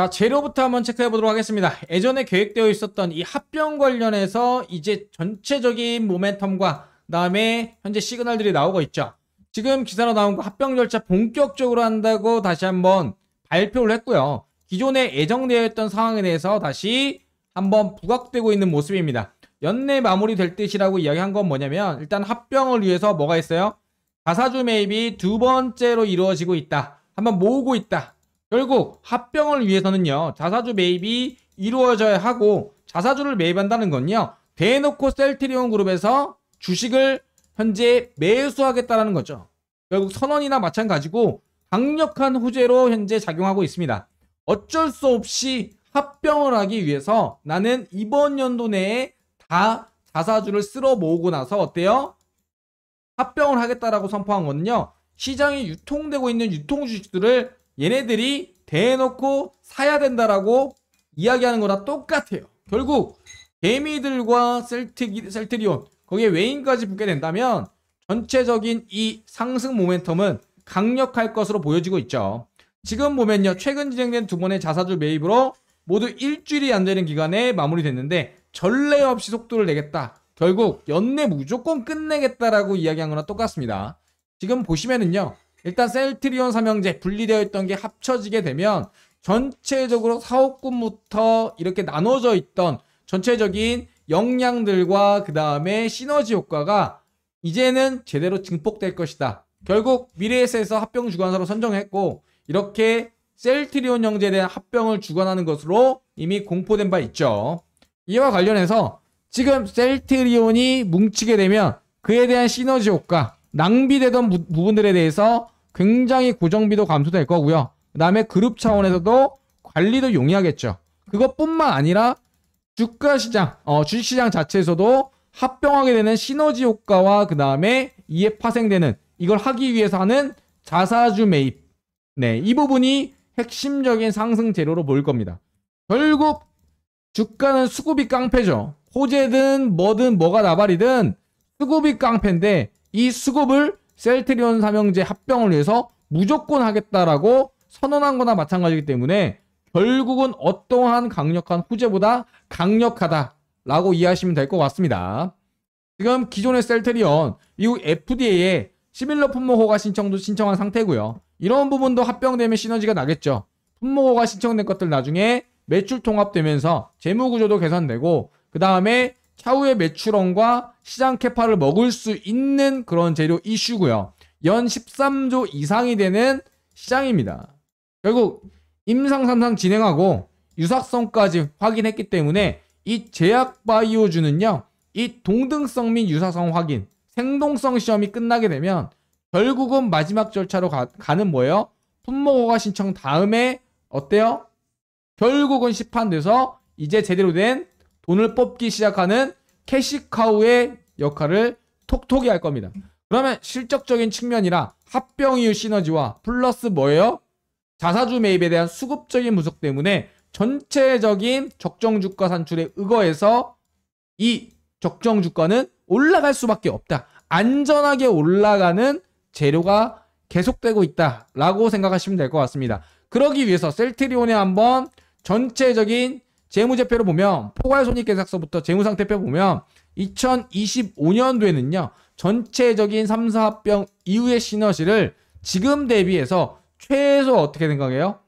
자, 재료부터 한번 체크해 보도록 하겠습니다. 예전에 계획되어 있었던 이 합병 관련해서 이제 전체적인 모멘텀과 그 다음에 현재 시그널들이 나오고 있죠. 지금 기사로 나온 거 합병 절차 본격적으로 한다고 다시 한번 발표를 했고요. 기존에 예정되어 있던 상황에 대해서 다시 한번 부각되고 있는 모습입니다. 연내 마무리될 듯이라고 이야기한 건 뭐냐면 일단 합병을 위해서 뭐가 있어요? 자사주 매입이 두 번째로 이루어지고 있다. 한번 모으고 있다. 결국 합병을 위해서는요 자사주 매입이 이루어져야 하고 자사주를 매입한다는 건요 대놓고 셀트리온 그룹에서 주식을 현재 매수하겠다라는 거죠 결국 선언이나 마찬가지고 강력한 후재로 현재 작용하고 있습니다 어쩔 수 없이 합병을 하기 위해서 나는 이번 연도 내에 다 자사주를 쓸어 모으고 나서 어때요? 합병을 하겠다라고 선포한 거는요 시장이 유통되고 있는 유통 주식들을 얘네들이 대놓고 사야 된다라고 이야기하는 거랑 똑같아요. 결국 개미들과 셀틱, 셀트리온 거기에 외인까지 붙게 된다면 전체적인 이 상승 모멘텀은 강력할 것으로 보여지고 있죠. 지금 보면요. 최근 진행된 두 번의 자사주 매입으로 모두 일주일이 안 되는 기간에 마무리됐는데 전례 없이 속도를 내겠다. 결국 연내 무조건 끝내겠다라고 이야기한 거나 똑같습니다. 지금 보시면은요. 일단 셀트리온 삼형제 분리되어 있던 게 합쳐지게 되면 전체적으로 사업군부터 이렇게 나눠져 있던 전체적인 역량들과 그 다음에 시너지 효과가 이제는 제대로 증폭될 것이다. 결국 미래에서 합병 주관사로 선정했고 이렇게 셀트리온 형제에 대한 합병을 주관하는 것으로 이미 공포된 바 있죠. 이와 관련해서 지금 셀트리온이 뭉치게 되면 그에 대한 시너지 효과, 낭비되던 부, 분들에 대해서 굉장히 고정비도 감소될 거고요. 그 다음에 그룹 차원에서도 관리도 용이하겠죠. 그것뿐만 아니라 주가 시장, 어, 주식 시장 자체에서도 합병하게 되는 시너지 효과와 그 다음에 이에 파생되는 이걸 하기 위해서 하는 자사주 매입. 네, 이 부분이 핵심적인 상승 재료로 보일 겁니다. 결국 주가는 수급이 깡패죠. 호재든 뭐든 뭐가 나발이든 수급이 깡패인데 이 수급을 셀트리온 삼형제 합병을 위해서 무조건 하겠다라고 선언한 거나 마찬가지이기 때문에 결국은 어떠한 강력한 후재보다 강력하다라고 이해하시면 될 것 같습니다. 지금 기존의 셀트리온 이후 FDA에 시밀러 품목호가 신청도 신청한 상태고요. 이런 부분도 합병되면 시너지가 나겠죠. 품목호가 신청된 것들 나중에 매출 통합되면서 재무 구조도 개선되고 그 다음에 차후의 매출원과 시장 캐파를 먹을 수 있는 그런 재료 이슈고요. 연 13조 이상이 되는 시장입니다. 결국 임상삼상 진행하고 유사성까지 확인했기 때문에 이 제약바이오주는요. 이 동등성 및 유사성 확인, 생동성 시험이 끝나게 되면 결국은 마지막 절차로 가, 는 뭐예요? 품목 허가 신청 다음에 어때요? 결국은 시판돼서 이제 제대로 된 돈을 뽑기 시작하는 캐시카우의 역할을 톡톡히할 겁니다. 그러면 실적적인 측면이라 합병 이후 시너지와 플러스 뭐예요? 자사주 매입에 대한 수급적인 분석 때문에 전체적인 적정 주가 산출에 의거해서 이 적정 주가는 올라갈 수밖에 없다. 안전하게 올라가는 재료가 계속되고 있다라고 생각하시면 될 것 같습니다. 그러기 위해서 셀트리온에 한번 전체적인 재무제표를 보면 포괄손익계산서부터 재무상태표 보면 2025년도에는요. 전체적인 3사합병 이후의 시너지를 지금 대비해서 최소 어떻게 생각해요?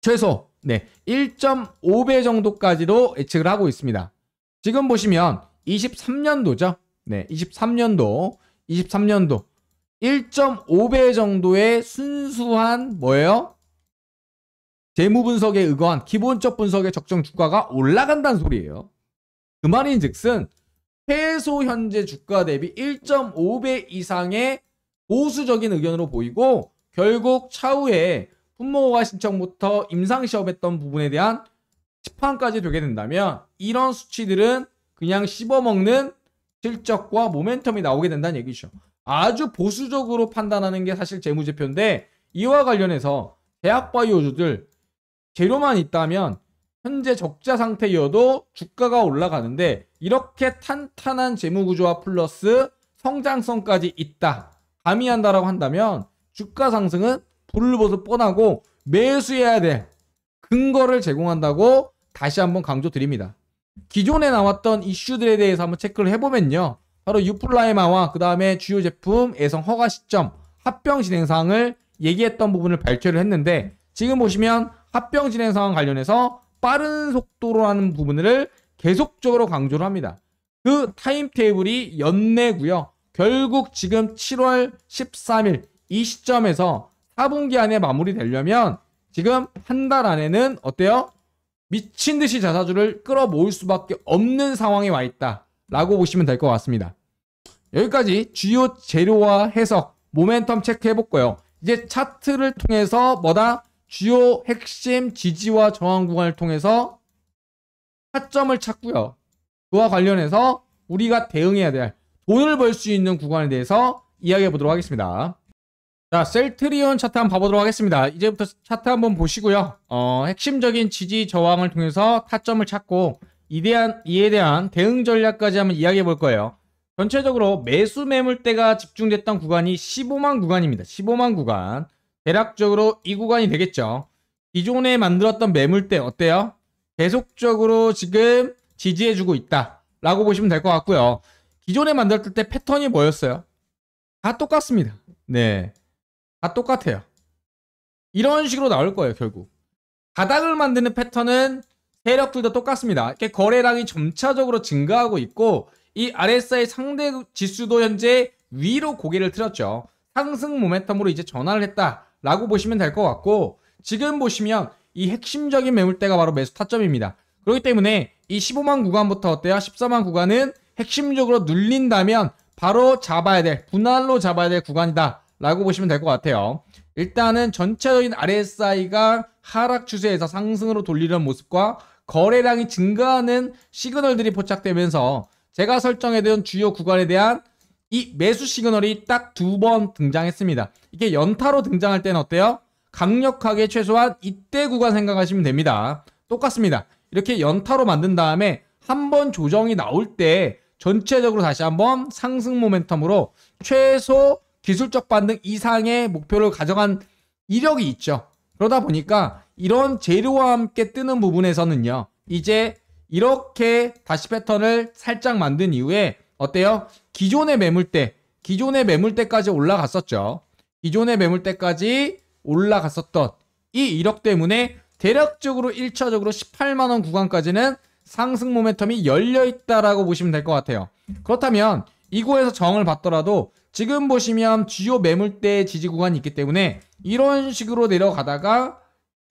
최소 네 1.5배 정도까지도 예측을 하고 있습니다. 지금 보시면 23년도죠. 네 23년도 23년도 1.5배 정도의 순수한 뭐예요? 재무 분석에 의거한 기본적 분석의 적정 주가가 올라간다는 소리예요. 그 말인즉슨 최소 현재 주가 대비 1.5배 이상의 보수적인 의견으로 보이고 결국 차후에 분모가 신청부터 임상 시험했던 부분에 대한 시판까지 되게 된다면 이런 수치들은 그냥 씹어먹는 실적과 모멘텀이 나오게 된다는 얘기죠. 아주 보수적으로 판단하는 게 사실 재무제표인데 이와 관련해서 대학바이오주들 재료만 있다면 현재 적자 상태여도 주가가 올라가는데 이렇게 탄탄한 재무 구조와 플러스 성장성까지 있다. 가미한다라고 한다면 주가 상승은 불을 보듯 뻔하고 매수해야 될 근거를 제공한다고 다시 한번 강조드립니다. 기존에 나왔던 이슈들에 대해서 한번 체크를 해보면요. 바로 유플라이마와 그 다음에 주요 제품 애성 허가 시점 합병 진행 사항을 얘기했던 부분을 발표를 했는데 지금 보시면 합병 진행 사항 관련해서 빠른 속도로 하는 부분을 계속적으로 강조를 합니다. 그 타임테이블이 연내고요. 결국 지금 7월 13일 이 시점에서 4분기 안에 마무리되려면 지금 한 달 안에는 어때요? 미친 듯이 자사주를 끌어모을 수밖에 없는 상황에 와 있다. 라고 보시면 될 것 같습니다. 여기까지 주요 재료와 해석, 모멘텀 체크해볼고요. 이제 차트를 통해서 뭐다? 주요 핵심 지지와 저항 구간을 통해서 타점을 찾고요. 그와 관련해서 우리가 대응해야 될 돈을 벌 수 있는 구간에 대해서 이야기해 보도록 하겠습니다. 자, 셀트리온 차트 한번 봐보도록 하겠습니다. 이제부터 차트 한번 보시고요. 어, 핵심적인 지지 저항을 통해서 타점을 찾고 이에 대한, 이에 대한 대응 전략까지 한번 이야기해 볼 거예요. 전체적으로 매수 매물대가 집중됐던 구간이 15만 구간입니다. 15만 구간. 대략적으로 이 구간이 되겠죠. 기존에 만들었던 매물대 어때요? 계속적으로 지금 지지해주고 있다라고 보시면 될 것 같고요. 기존에 만들었을 때 패턴이 뭐였어요? 다 똑같습니다. 네. 다 똑같아요. 이런 식으로 나올 거예요, 결국. 바닥을 만드는 패턴은 세력들도 똑같습니다. 이렇게 거래량이 점차적으로 증가하고 있고 이 RSI 상대 지수도 현재 위로 고개를 틀었죠. 상승 모멘텀으로 이제 전환을 했다라고 보시면 될 것 같고 지금 보시면 이 핵심적인 매물대가 바로 매수 타점입니다. 그렇기 때문에 이 15만 구간부터 어때요? 14만 구간은 핵심적으로 눌린다면 바로 잡아야 될 분할로 잡아야 될 구간이다 라고 보시면 될 것 같아요. 일단은 전체적인 RSI가 하락 추세에서 상승으로 돌리는 모습과 거래량이 증가하는 시그널들이 포착되면서 제가 설정해둔 주요 구간에 대한 이 매수 시그널이 딱 두 번 등장했습니다. 이게 연타로 등장할 때는 어때요? 강력하게 최소한 이때 구간 생각하시면 됩니다. 똑같습니다. 이렇게 연타로 만든 다음에 한 번 조정이 나올 때 전체적으로 다시 한번 상승 모멘텀으로 최소 기술적 반등 이상의 목표를 가져간 이력이 있죠. 그러다 보니까 이런 재료와 함께 뜨는 부분에서는요. 이제 이렇게 다시 패턴을 살짝 만든 이후에 어때요? 기존의 매물대, 기존의 매물대까지 올라갔었죠. 기존의 매물대까지 올라갔었던 이 이력 때문에 대략적으로 1차적으로 18만원 구간까지는 상승 모멘텀이 열려있다라고 보시면 될 것 같아요. 그렇다면 이곳에서 정을 받더라도 지금 보시면 주요 매물대 지지 구간이 있기 때문에 이런 식으로 내려가다가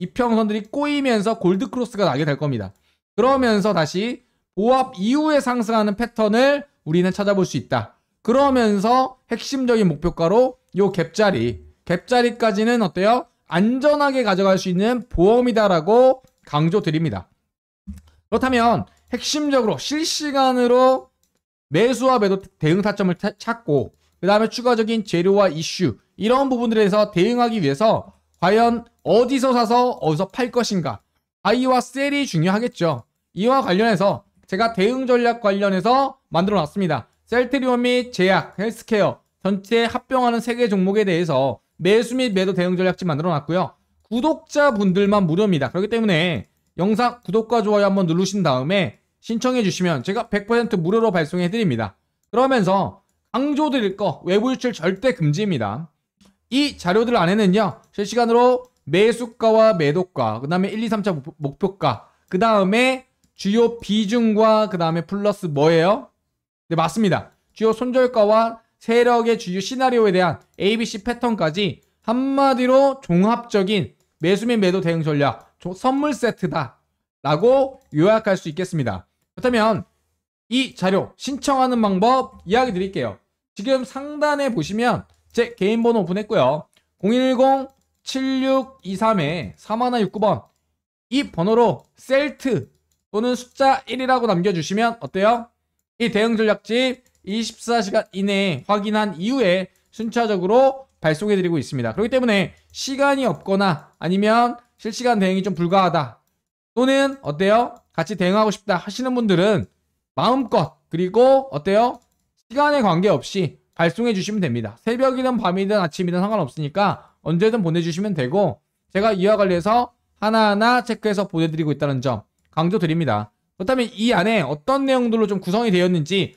이평선들이 꼬이면서 골드크로스가 나게 될 겁니다. 그러면서 다시 보합 이후에 상승하는 패턴을 우리는 찾아볼 수 있다. 그러면서 핵심적인 목표가로 요 갭자리 갭자리까지는 어때요? 안전하게 가져갈 수 있는 보험이다라고 강조드립니다. 그렇다면 핵심적으로 실시간으로 매수와 매도 대응 타점을 찾고 그 다음에 추가적인 재료와 이슈 이런 부분들에 서 대응하기 위해서 과연 어디서 사서 어디서 팔 것인가 바이와 셀이 중요하겠죠. 이와 관련해서 제가 대응 전략 관련해서 만들어 놨습니다. 셀트리온 및 제약, 헬스케어 전체 합병하는 세 개 종목에 대해서 매수 및 매도 대응 전략집 만들어놨고요. 구독자분들만 무료입니다. 그렇기 때문에 영상 구독과 좋아요 한번 누르신 다음에 신청해 주시면 제가 100% 무료로 발송해 드립니다. 그러면서 강조 드릴 거 외부 유출 절대 금지입니다. 이 자료들 안에는요. 실시간으로 매수가와 매도가, 그 다음에 1, 2, 3차 목표가, 그 다음에 주요 비중과 그 다음에 플러스 뭐예요? 네, 맞습니다. 주요 손절가와 세력의 주요 시나리오에 대한 ABC 패턴까지 한마디로 종합적인 매수 및 매도 대응 전략 선물 세트다 라고 요약할 수 있겠습니다 그렇다면 이 자료 신청하는 방법 이야기 드릴게요 지금 상단에 보시면 제 개인 번호 오픈했고요 010-7623-3169번 이 번호로 셀트 또는 숫자 1이라고 남겨주시면 어때요? 이 대응 전략집 24시간 이내에 확인한 이후에 순차적으로 발송해드리고 있습니다. 그렇기 때문에 시간이 없거나 아니면 실시간 대응이좀 불가하다 또는 어때요? 같이 대응하고 싶다 하시는 분들은 마음껏 그리고 어때요? 시간에 관계없이 발송해 주시면 됩니다. 새벽이든 밤이든 아침이든 상관없으니까 언제든 보내주시면 되고 제가 이와 관련해서 하나하나 체크해서 보내드리고 있다는 점 강조드립니다. 그렇다면 이 안에 어떤 내용들로 좀 구성이 되었는지